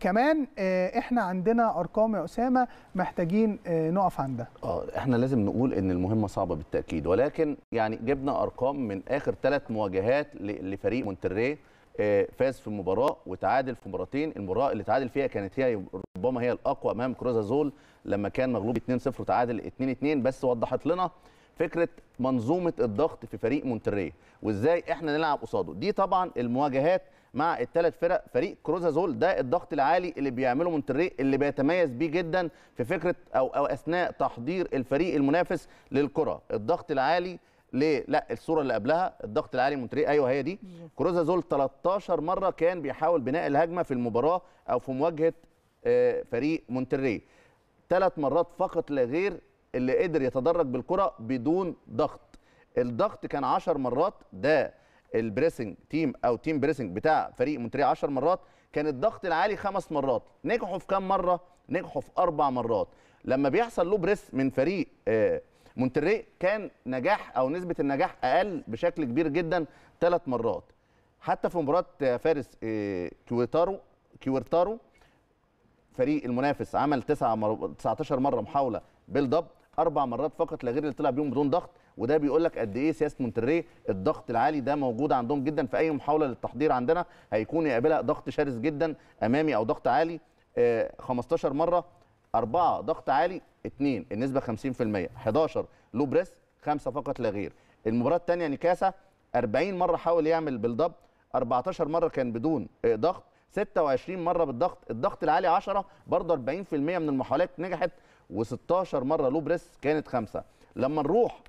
كمان آه، احنا عندنا ارقام يا اسامه محتاجين آه، نقف عندها اه احنا لازم نقول ان المهمه صعبه بالتاكيد ولكن يعني جبنا ارقام من اخر ثلاث مواجهات لفريق مونتريه آه، فاز في مباراه وتعادل في مباراتين المباراه اللي تعادل فيها كانت هي ربما هي الاقوى امام كروزازول لما كان مغلوب 2-0 وتعادل 2-2 بس وضحت لنا فكره منظومه الضغط في فريق مونتريه وازاي احنا نلعب قصاده دي طبعا المواجهات مع الثلاث فرق فريق كروزازول ده الضغط العالي اللي بيعمله مونتري اللي بيتميز بيه جدا في فكره او او اثناء تحضير الفريق المنافس للكره الضغط العالي ليه لا الصوره اللي قبلها الضغط العالي مونتري ايوه هي دي كروزازول 13 مره كان بيحاول بناء الهجمه في المباراه او في مواجهه آه، فريق مونتري ثلاث مرات فقط لا غير اللي قدر يتدرج بالكره بدون ضغط الضغط كان 10 مرات ده البريسنج تيم او تيم بريسنج بتاع فريق مونتري 10 مرات كان الضغط العالي خمس مرات نجحوا في كام مره نجحوا في اربع مرات لما بيحصل له بريس من فريق آه، مونتري كان نجاح او نسبه النجاح اقل بشكل كبير جدا ثلاث مرات حتى في مباراه آه، فارس آه، كويتارو كويرتارو فريق المنافس عمل 19 مره محاوله بيلد اب اربع مرات فقط لا غير اللي طلع بيهم بدون ضغط وده بيقول لك قد ايه سياسه مونتريه الضغط العالي ده موجود عندهم جدا في اي محاوله للتحضير عندنا هيكون يقابلها ضغط شرس جدا امامي او ضغط عالي 15 آه، مره أربعة ضغط عالي اثنين النسبة 50% 11 لو بريس خمسة فقط لا غير المباراة الثانية نيكاسا 40 مرة حاول يعمل بالضبط 14 مرة كان بدون آه، ضغط 26 مرة بالضغط الضغط العالي 10 برضه 40% من المحاولات نجحت و16 مره لو بريس كانت خمسه لما نروح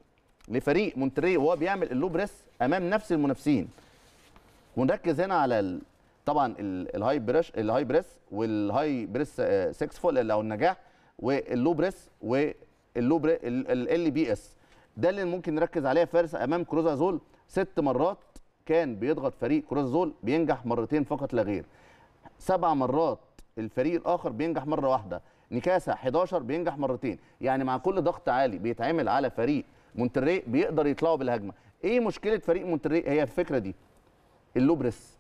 لفريق مونتري وهو بيعمل اللو بريس امام نفس المنافسين ونركز هنا على ال... طبعا الهاي بريش الهاي بريس والهاي بريس 6 آه، فول او النجاح واللو بريس واللو بري... ال بي اس ده اللي ممكن نركز عليه فارس امام كروزازول ست مرات كان بيضغط فريق كروزازول بينجح مرتين فقط لا غير سبع مرات الفريق الاخر بينجح مره واحده نكاسه 11 بينجح مرتين يعني مع كل ضغط عالي بيتعمل على فريق مونتري بيقدر يطلعوا بالهجمه ايه مشكله فريق مونتري هي الفكره دي اللوبرس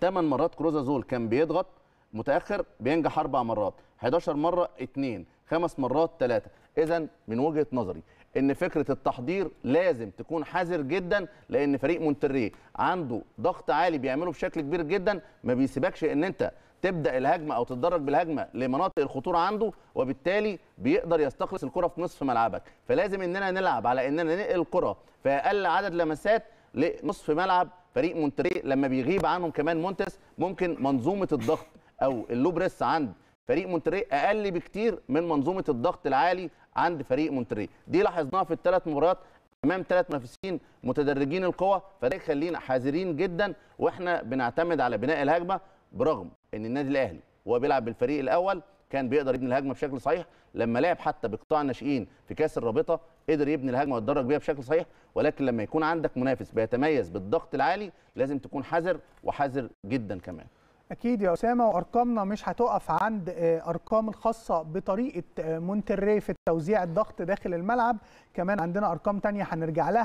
8 مرات كروزا زول كان بيضغط متاخر بينجح اربع مرات 11 مره 2 خمس مرات 3 اذا من وجهه نظري ان فكره التحضير لازم تكون حذر جدا لان فريق مونتريه عنده ضغط عالي بيعمله بشكل كبير جدا ما بيسيبكش ان انت تبدا الهجمه او تتدرج بالهجمه لمناطق الخطوره عنده وبالتالي بيقدر يستخلص الكره في نصف ملعبك فلازم اننا نلعب على اننا ننقل الكره في اقل عدد لمسات لنصف ملعب فريق مونتريه لما بيغيب عنهم كمان مونتس ممكن منظومه الضغط او اللوبرس عند فريق مونتري اقل بكتير من منظومه الضغط العالي عند فريق مونتري دي لاحظناها في الثلاث مباريات امام ثلاث منافسين متدرجين القوى فده يخلينا حذرين جدا واحنا بنعتمد على بناء الهجمه برغم ان النادي الاهلي وهو بيلعب بالفريق الاول كان بيقدر يبني الهجمه بشكل صحيح لما لعب حتى بقطاع الناشئين في كاس الرابطه قدر يبني الهجمه ويتدرج بيها بشكل صحيح ولكن لما يكون عندك منافس بيتميز بالضغط العالي لازم تكون حذر وحذر جدا كمان اكيد يا اسامه وارقامنا مش هتقف عند آه، ارقام الخاصه بطريقه آه، مونتري في توزيع الضغط داخل الملعب كمان عندنا ارقام تانية هنرجع لها